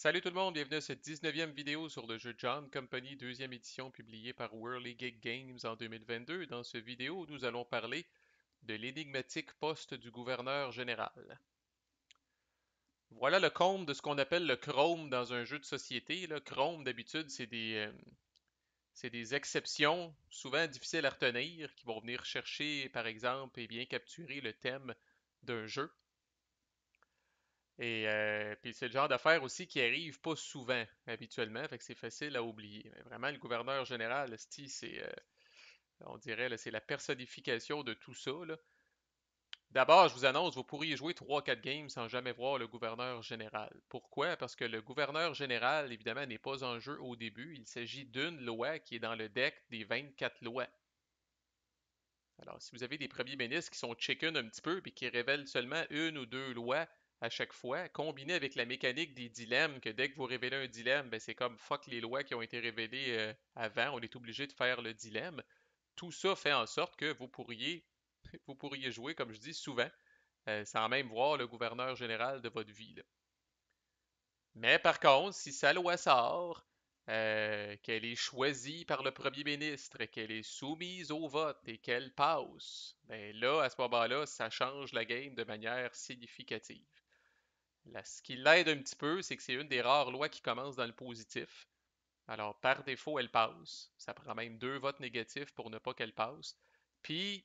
Salut tout le monde, bienvenue à cette 19e vidéo sur le jeu John Company, deuxième édition publiée par Whirly Geek Games en 2022. Dans cette vidéo, nous allons parler de l'énigmatique poste du gouverneur général. Voilà le compte de ce qu'on appelle le chrome dans un jeu de société. Le chrome, d'habitude, c'est des, euh, des, exceptions, souvent difficiles à retenir, qui vont venir chercher, par exemple, et bien capturer le thème d'un jeu. Et euh, puis c'est le genre d'affaires aussi qui arrive pas souvent habituellement, fait c'est facile à oublier. Mais vraiment, le gouverneur général, c'est, euh, on dirait, c'est la personnification de tout ça. D'abord, je vous annonce, vous pourriez jouer 3-4 games sans jamais voir le gouverneur général. Pourquoi? Parce que le gouverneur général, évidemment, n'est pas en jeu au début. Il s'agit d'une loi qui est dans le deck des 24 lois. Alors, si vous avez des premiers ministres qui sont chicken un petit peu et qui révèlent seulement une ou deux lois à chaque fois, combiné avec la mécanique des dilemmes, que dès que vous révélez un dilemme, ben, c'est comme fuck les lois qui ont été révélées euh, avant, on est obligé de faire le dilemme. Tout ça fait en sorte que vous pourriez, vous pourriez jouer, comme je dis souvent, euh, sans même voir le gouverneur général de votre ville. Mais par contre, si sa loi sort, euh, qu'elle est choisie par le premier ministre, qu'elle est soumise au vote et qu'elle passe, ben, là, à ce moment-là, ça change la game de manière significative ce qui l'aide un petit peu, c'est que c'est une des rares lois qui commence dans le positif. Alors, par défaut, elle passe. Ça prend même deux votes négatifs pour ne pas qu'elle passe. Puis,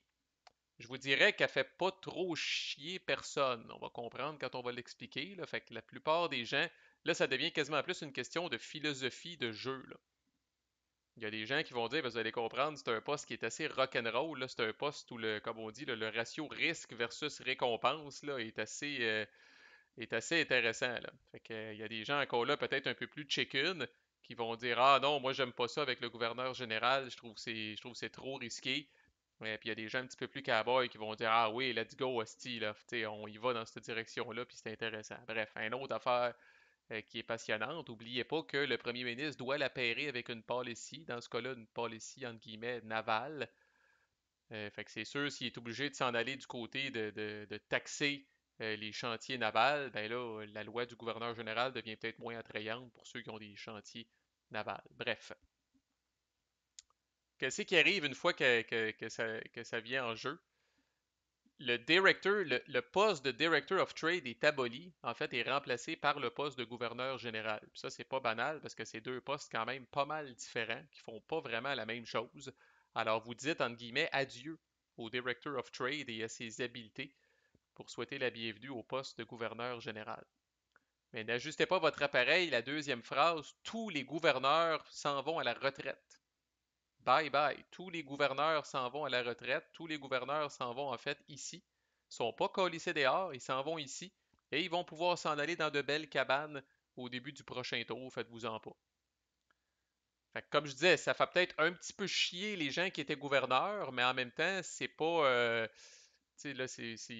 je vous dirais qu'elle fait pas trop chier personne. On va comprendre quand on va l'expliquer. Fait que la plupart des gens, là, ça devient quasiment plus une question de philosophie de jeu. Il y a des gens qui vont dire, ben, vous allez comprendre, c'est un poste qui est assez rock'n'roll. C'est un poste où, le, comme on dit, le, ratio risque versus récompense là, est assez... Euh, est assez intéressant. Fait il y a des gens encore là, peut-être un peu plus chicken, qui vont dire Ah non, moi j'aime pas ça avec le gouverneur général, je trouve c'est je trouve c'est trop risqué. Et puis il y a des gens un petit peu plus cowboys qui vont dire Ah oui, let's go, hostie, là. on y va dans cette direction-là, puis c'est intéressant. Bref, une autre affaire euh, qui est passionnante. N'oubliez pas que le premier ministre doit la avec une policy, dans ce cas-là, une policy entre guillemets navale. Euh, fait que c'est sûr, s'il est obligé de s'en aller du côté de, de, de taxer euh, les chantiers navals, ben là, euh, la loi du gouverneur général devient peut-être moins attrayante pour ceux qui ont des chantiers navals. Bref. Qu'est-ce qui arrive une fois que, ça, vient en jeu? Le, le, poste de Director of Trade est aboli, en fait, est remplacé par le poste de gouverneur général. ça, c'est pas banal parce que c'est deux postes quand même pas mal différents qui font pas vraiment la même chose. Alors, vous dites, entre guillemets, adieu au Director of Trade et à ses habiletés pour souhaiter la bienvenue au poste de gouverneur général. Mais n'ajustez pas votre appareil, la deuxième phrase, tous les gouverneurs s'en vont à la retraite. Bye bye, tous les gouverneurs s'en vont à la retraite, tous les gouverneurs s'en vont en fait ici. Ils sont pas colissés dehors, ils s'en vont ici et ils vont pouvoir s'en aller dans de belles cabanes au début du prochain tour, faites-vous-en pas. comme je disais, ça fait peut-être un petit peu chier les gens qui étaient gouverneurs, mais en même temps, c'est pas. Euh, sais là,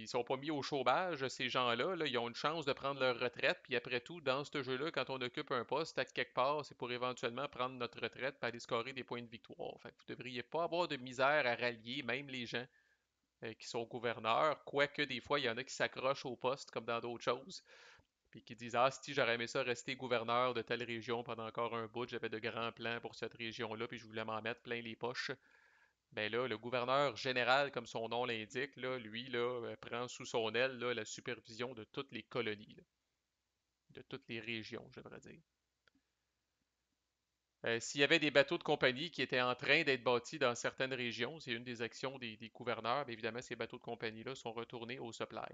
sont pas mis au chômage, ces gens-là. là. ils ont une chance de prendre leur retraite. Puis après tout, dans ce jeu-là, quand on occupe un poste à quelque part, c'est pour éventuellement prendre notre retraite et aller scorer des points de victoire. Fait vous ne devriez pas avoir de misère à rallier, même les gens euh, qui sont gouverneurs. Quoique des fois, il y en a qui s'accrochent au poste, comme dans d'autres choses, puis qui disent Ah, si j'aurais aimé ça rester gouverneur de telle région pendant encore un bout, j'avais de grands plans pour cette région-là, puis je voulais m'en mettre plein les poches ben là, le gouverneur général, comme son nom l'indique, là, lui, là, euh, prend sous son aile la supervision de toutes les colonies, de toutes les régions, je dire. Euh, s'il y avait des bateaux de compagnie qui étaient en train d'être bâtis dans certaines régions, c'est une des actions des, gouverneurs, bien évidemment, ces bateaux de compagnie-là sont retournés au supply.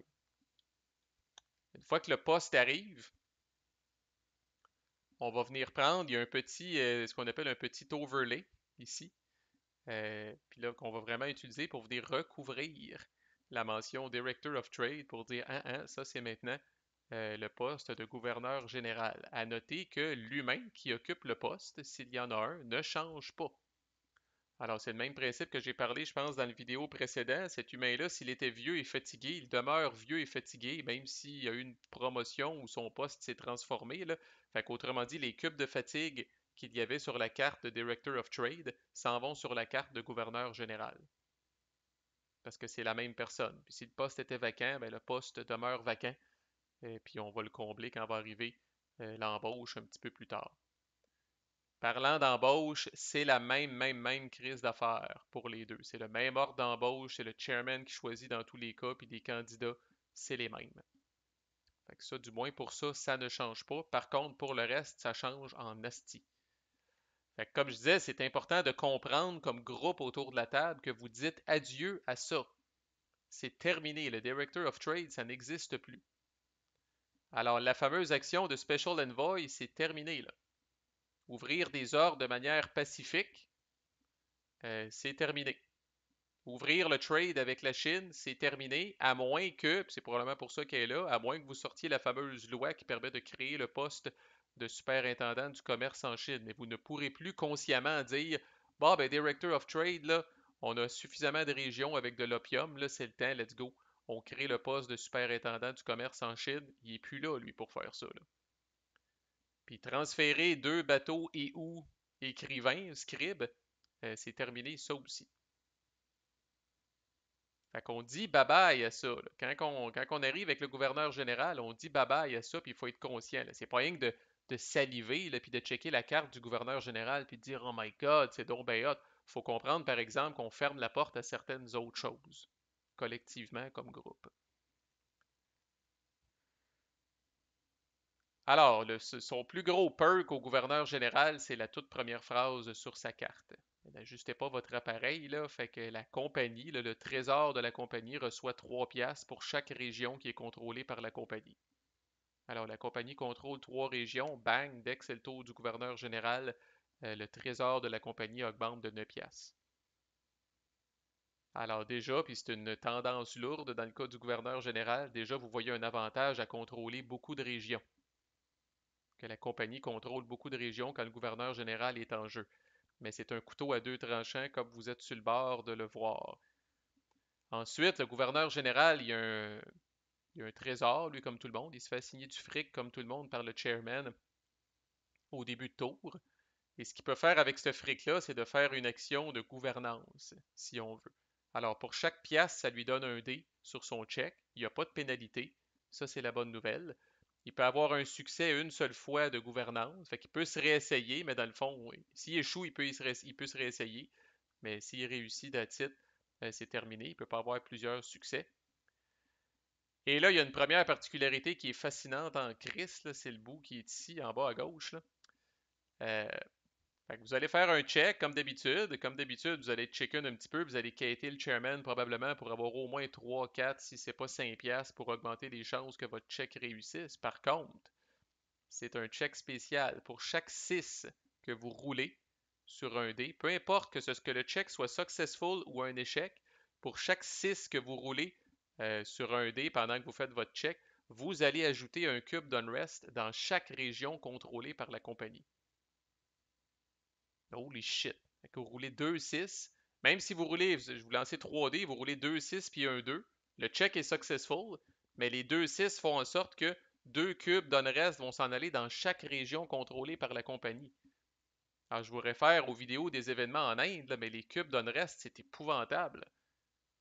Une fois que le poste arrive, on va venir prendre, il y a un petit, euh, ce qu'on appelle un petit overlay ici, euh, puis là, qu'on va vraiment utiliser pour venir recouvrir la mention Director of Trade pour dire Ah, ça c'est maintenant euh, le poste de gouverneur général. À noter que l'humain qui occupe le poste, s'il y en a un, ne change pas. Alors, c'est le même principe que j'ai parlé, je pense, dans la vidéo précédente. Cet humain-là, s'il était vieux et fatigué, il demeure vieux et fatigué, même s'il y a eu une promotion ou son poste s'est transformé. Là. Fait qu'autrement dit, les cubes de fatigue qu'il y avait sur la carte de Director of Trade s'en vont sur la carte de gouverneur général. Parce que c'est la même personne. Puis si le poste était vacant, bien, le poste demeure vacant. Et puis on va le combler quand va arriver euh, l'embauche un petit peu plus tard. Parlant d'embauche, c'est la même, même, même crise d'affaires pour les deux. C'est le même ordre d'embauche, c'est le chairman qui choisit dans tous les cas, puis des candidats, c'est les mêmes. ça, du moins pour ça, ça ne change pas. Par contre, pour le reste, ça change en asti comme je disais, c'est important de comprendre comme groupe autour de la table que vous dites adieu à ça. C'est terminé. Le Director of Trade, ça n'existe plus. Alors, la fameuse action de Special Envoy, c'est terminé. Là. Ouvrir des ordres de manière pacifique, euh, c'est terminé. Ouvrir le trade avec la Chine, c'est terminé, à moins que, c'est probablement pour ça qu'elle est là, à moins que vous sortiez la fameuse loi qui permet de créer le poste de superintendant du commerce en Chine. Mais vous ne pourrez plus consciemment dire Bon, ben, Director of Trade, là, on a suffisamment de régions avec de l'opium, là, c'est le temps, let's go. On crée le poste de superintendant du commerce en Chine. Il n'est plus là, lui, pour faire ça. Puis transférer deux bateaux et ou écrivain, scribe, euh, c'est terminé, ça aussi. Fait qu'on dit bye-bye à ça. Quand, on, quand on arrive avec le gouverneur général, on dit bye-bye à ça, puis il faut être conscient. C'est pas rien que de de saliver, là, puis de checker la carte du gouverneur général, puis de dire Oh my God, c'est donc bien faut comprendre, par exemple, qu'on ferme la porte à certaines autres choses, collectivement comme groupe. Alors, son plus gros perk au gouverneur général, c'est la toute première phrase sur sa carte. N'ajustez pas votre appareil, là, fait que la compagnie, le trésor de la compagnie reçoit 3 piastres pour chaque région qui est contrôlée par la compagnie. Alors, la compagnie contrôle trois régions, Bang, que c'est le taux du gouverneur général. Euh, le trésor de la compagnie augmente de 9 piastres. Alors déjà, puis c'est une tendance lourde dans le cas du gouverneur général, déjà vous voyez un avantage à contrôler beaucoup de régions. Que la compagnie contrôle beaucoup de régions quand le gouverneur général est en jeu. Mais c'est un couteau à deux tranchants comme vous êtes sur le bord de le voir. Ensuite, le gouverneur général, il y a un il a un trésor, lui, comme tout le monde. Il se fait signer du fric, comme tout le monde, par le chairman au début de tour. Et ce qu'il peut faire avec ce fric-là, c'est de faire une action de gouvernance, si on veut. Alors, pour chaque pièce, ça lui donne un dé sur son chèque. Il n'y a pas de pénalité. Ça, c'est la bonne nouvelle. Il peut avoir un succès une seule fois de gouvernance. Fait qu'il peut se réessayer, mais dans le fond, s'il échoue, il peut, se peut, réessayer. Mais s'il réussit, d'un ben, titre, c'est terminé. Il ne peut pas avoir plusieurs succès. Et là, il y a une première particularité qui est fascinante en Chris, c'est le bout qui est ici, en bas à gauche. Euh, vous allez faire un check comme d'habitude. Comme d'habitude, vous allez chicken un petit peu, vous allez quitter le chairman probablement pour avoir au moins 3, 4, si ce n'est pas 5 piastres pour augmenter les chances que votre check réussisse. Par contre, c'est un check spécial. Pour chaque 6 que vous roulez sur un dé, peu importe que, ce, que le check soit successful ou un échec, pour chaque 6 que vous roulez, euh, sur un dé pendant que vous faites votre check, vous allez ajouter un cube d'unrest dans chaque région contrôlée par la compagnie. Holy shit! vous roulez 2-6. Même si vous roulez, je vous lancez 3 d vous roulez 2-6 puis 1-2. Le check est successful, mais les 2-6 font en sorte que deux cubes d'unrest vont s'en aller dans chaque région contrôlée par la compagnie. Alors, je vous réfère aux vidéos des événements en Inde, mais les cubes d'unrest, c'est épouvantable.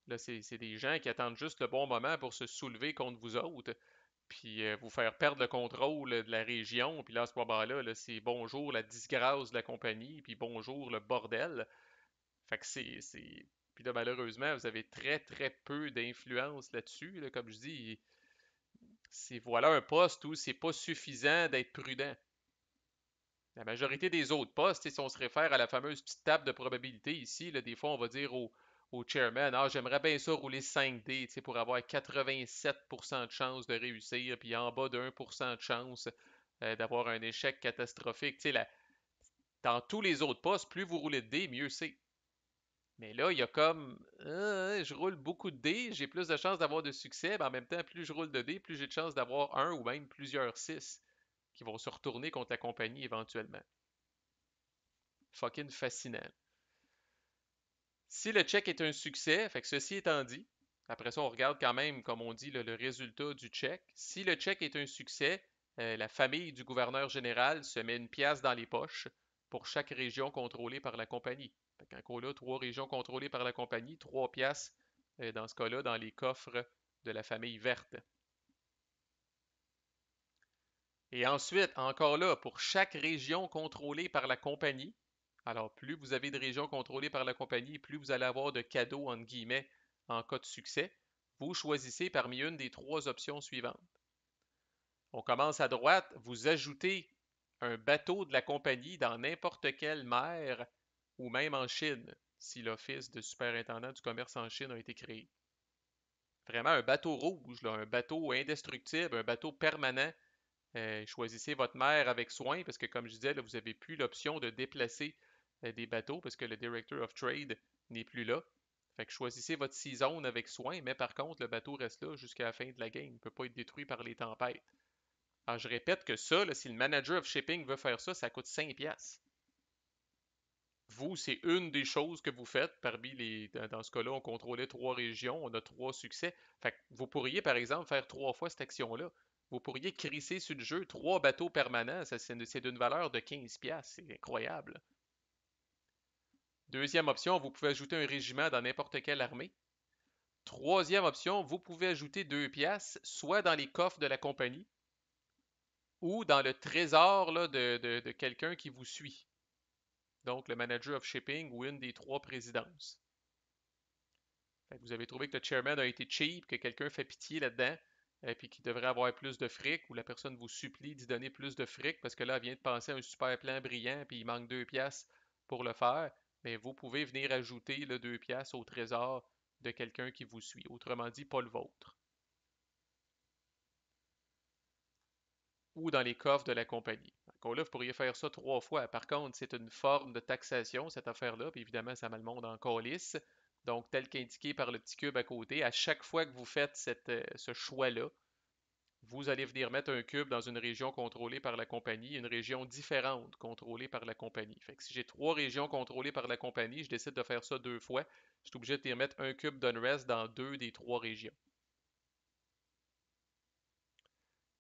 Là, c'est des gens qui attendent juste le bon moment pour se soulever contre vous autres, puis euh, vous faire perdre le contrôle de la région. Puis là, à ce moment-là, c'est bonjour la disgrâce de la compagnie, puis bonjour le bordel. Fait que c'est. Puis là, malheureusement, vous avez très, très peu d'influence là-dessus. comme je dis, c'est voilà un poste où c'est pas suffisant d'être prudent. La majorité des autres postes, si on se réfère à la fameuse petite table de probabilité ici, là, des fois on va dire au, au chairman, ah, j'aimerais bien ça rouler 5D pour avoir 87% de chance de réussir, puis en bas de 1% de chance euh, d'avoir un échec catastrophique. Dans tous les autres postes, plus vous roulez de dés, mieux c'est. Mais là, il y a comme, euh, je roule beaucoup de dés, j'ai plus de chances d'avoir de succès, mais en même temps, plus je roule de dés, plus j'ai de chances d'avoir un ou même plusieurs 6 qui vont se retourner contre la compagnie éventuellement. Fucking fascinant. Si le check est un succès, fait ceci étant dit, après ça, on regarde quand même, comme on dit, le, résultat du check. Si le check est un succès, euh, la famille du gouverneur général se met une pièce dans les poches pour chaque région contrôlée par la compagnie. Encore là trois régions contrôlées par la compagnie, trois pièces euh, dans ce cas-là, dans les coffres de la famille verte. Et ensuite, encore là, pour chaque région contrôlée par la compagnie, alors, plus vous avez de régions contrôlées par la compagnie, plus vous allez avoir de cadeaux, en guillemets, en cas de succès. Vous choisissez parmi une des trois options suivantes. On commence à droite, vous ajoutez un bateau de la compagnie dans n'importe quelle mer ou même en Chine, si l'Office de superintendant du commerce en Chine a été créé. Vraiment un bateau rouge, un bateau indestructible, un bateau permanent. Euh, choisissez votre mer avec soin parce que, comme je disais, vous n'avez plus l'option de déplacer euh, des bateaux parce que le Director of Trade n'est plus là. Fait que choisissez votre saison avec soin, mais par contre, le bateau reste là jusqu'à la fin de la game. Il ne peut pas être détruit par les tempêtes. Alors, je répète que ça, si le manager of shipping veut faire ça, ça coûte 5$. Vous, c'est une des choses que vous faites. Parmi les. Dans ce cas-là, on contrôlait trois régions, on a trois succès. Fait que vous pourriez, par exemple, faire trois fois cette action-là. Vous pourriez crisser sur le jeu trois bateaux permanents. C'est d'une valeur de 15$. C'est incroyable. Deuxième option, vous pouvez ajouter un régiment dans n'importe quelle armée. Troisième option, vous pouvez ajouter deux pièces, soit dans les coffres de la compagnie ou dans le trésor de, quelqu'un qui vous suit. Donc, le manager of shipping ou une des trois présidences. vous avez trouvé que le chairman a été cheap, que quelqu'un fait pitié là-dedans, et euh, puis qu'il devrait avoir plus de fric, ou la personne vous supplie d'y donner plus de fric parce que là, elle vient de penser à un super plan brillant, puis il manque deux pièces pour le faire mais vous pouvez venir ajouter le deux piastres au trésor de quelqu'un qui vous suit, autrement dit, pas le vôtre. Ou dans les coffres de la compagnie. Donc, là, vous pourriez faire ça trois fois. Par contre, c'est une forme de taxation, cette affaire-là, puis évidemment, ça met le monde en colis. Donc, tel qu'indiqué par le petit cube à côté, à chaque fois que vous faites euh, ce choix-là, vous allez venir mettre un cube dans une région contrôlée par la compagnie, une région différente contrôlée par la compagnie. si j'ai trois régions contrôlées par la compagnie, je décide de faire ça deux fois, je suis obligé de mettre un cube d'un reste dans deux des trois régions.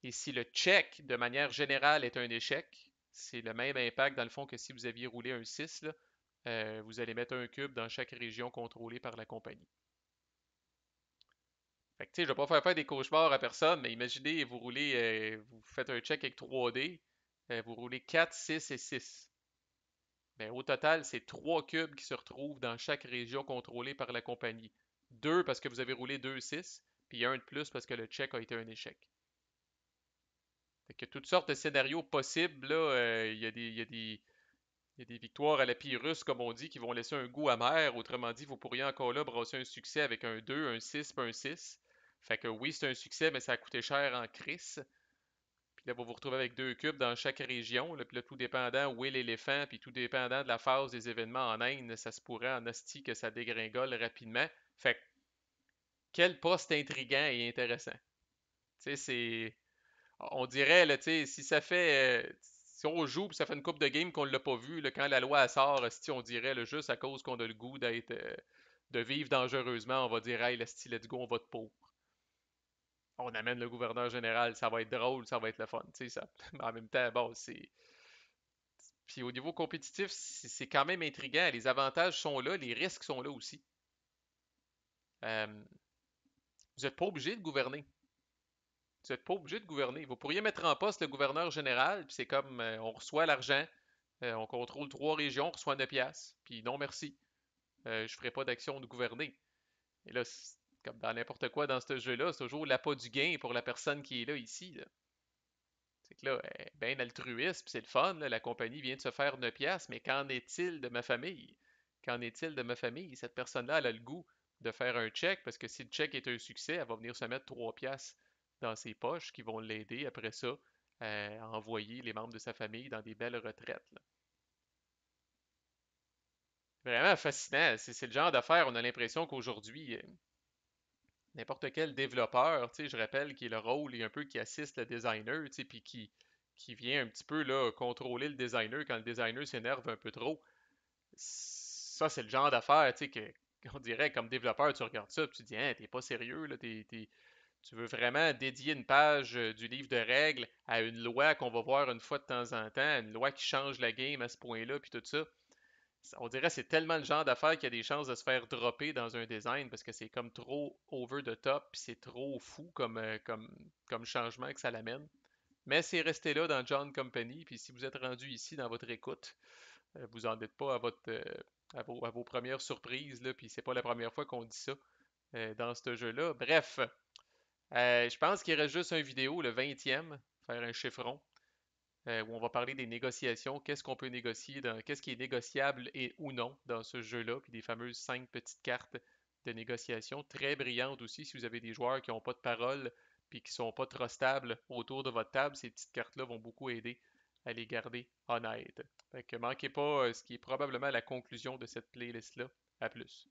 Et si le check, de manière générale, est un échec, c'est le même impact dans le fond que si vous aviez roulé un 6, euh, vous allez mettre un cube dans chaque région contrôlée par la compagnie. Je ne je vais pas faire faire des cauchemars à personne, mais imaginez, vous roulez, euh, vous faites un check avec 3D, euh, vous roulez 4, 6 et 6. Mais ben, au total, c'est 3 cubes qui se retrouvent dans chaque région contrôlée par la compagnie. 2 parce que vous avez roulé 2, 6, puis 1 de plus parce que le check a été un échec. Il y a toutes sortes de scénarios possibles, il y a des... victoires à la russe, comme on dit, qui vont laisser un goût amer. Autrement dit, vous pourriez encore là brasser un succès avec un 2, un 6, un 6. Fait que oui, c'est un succès, mais ça a coûté cher en crise. Puis là, vous vous retrouvez avec deux cubes dans chaque région. le puis là, tout dépendant où est l'éléphant, puis tout dépendant de la phase des événements en Inde, ça se pourrait en hostie que ça dégringole rapidement. Fait que, quel poste intriguant et intéressant. Tu sais, c'est... On dirait, tu sais, si ça fait... si on joue, puis ça fait une coupe de game qu'on ne l'a pas vu, quand la loi sort, si on dirait le juste à cause qu'on a le goût d'être... de vivre dangereusement, on va dire, hey, style let's go, on te pour on amène le gouverneur général, ça va être drôle, ça va être le fun, tu sais, ça. Mais en même temps, bon, c'est. Puis au niveau compétitif, c'est quand même intriguant. Les avantages sont là, les risques sont là aussi. Euh, vous n'êtes pas obligé de gouverner. Vous n'êtes pas obligé de gouverner. Vous pourriez mettre en poste le gouverneur général, puis c'est comme euh, on reçoit l'argent, euh, on contrôle trois régions, on reçoit 9 piastres, puis non merci. je ne ferai pas d'action de gouverner. Et là, comme dans n'importe quoi dans ce jeu-là, c'est toujours l'appât du gain pour la personne qui est là ici. C'est que là, elle est bien altruiste, c'est le fun, la compagnie vient de se faire une pièce, mais qu'en est-il de ma famille? Qu'en est-il de ma famille? Cette personne-là, elle a le goût de faire un chèque, parce que si le chèque est un succès, elle va venir se mettre trois pièces dans ses poches qui vont l'aider après ça à envoyer les membres de sa famille dans des belles retraites. Vraiment fascinant. C'est, c'est le genre d'affaires, on a l'impression qu'aujourd'hui, euh, n'importe quel développeur, je rappelle qu'il le rôle et un peu qui assiste le designer, puis qui, vient un petit peu contrôler le designer quand le designer s'énerve un peu trop. Ça, c'est le genre d'affaire que on dirait comme développeur, tu regardes ça et tu dis hein, t'es pas sérieux, là, tu veux vraiment dédier une page euh, du livre de règles à une loi qu'on va voir une fois de temps en temps, une loi qui change la game à ce point-là, puis tout ça on dirait c'est tellement le genre d'affaire qu'il y a des chances de se faire dropper dans un design parce que c'est comme trop over the top, puis c'est trop fou comme, euh, comme, comme changement que ça l'amène. Mais c'est resté là dans John Company, puis si vous êtes rendu ici dans votre écoute, euh, vous n'en êtes pas à, votre, euh, à, vos, premières surprises, là, puis c'est pas la première fois qu'on dit ça dans ce jeu-là. Bref, je pense qu'il reste juste un vidéo, le 20e, faire un chiffron. Euh, où on va parler des négociations, qu'est-ce qu'on peut négocier, qu'est-ce qui est négociable et ou non dans ce jeu-là, puis des fameuses cinq petites cartes de négociation, très brillantes aussi si vous avez des joueurs qui n'ont pas de parole puis qui ne sont pas trop stables autour de votre table, ces petites cartes-là vont beaucoup aider à les garder honnêtes. Fait que manquez pas euh, ce qui est probablement la conclusion de cette playlist-là. À plus.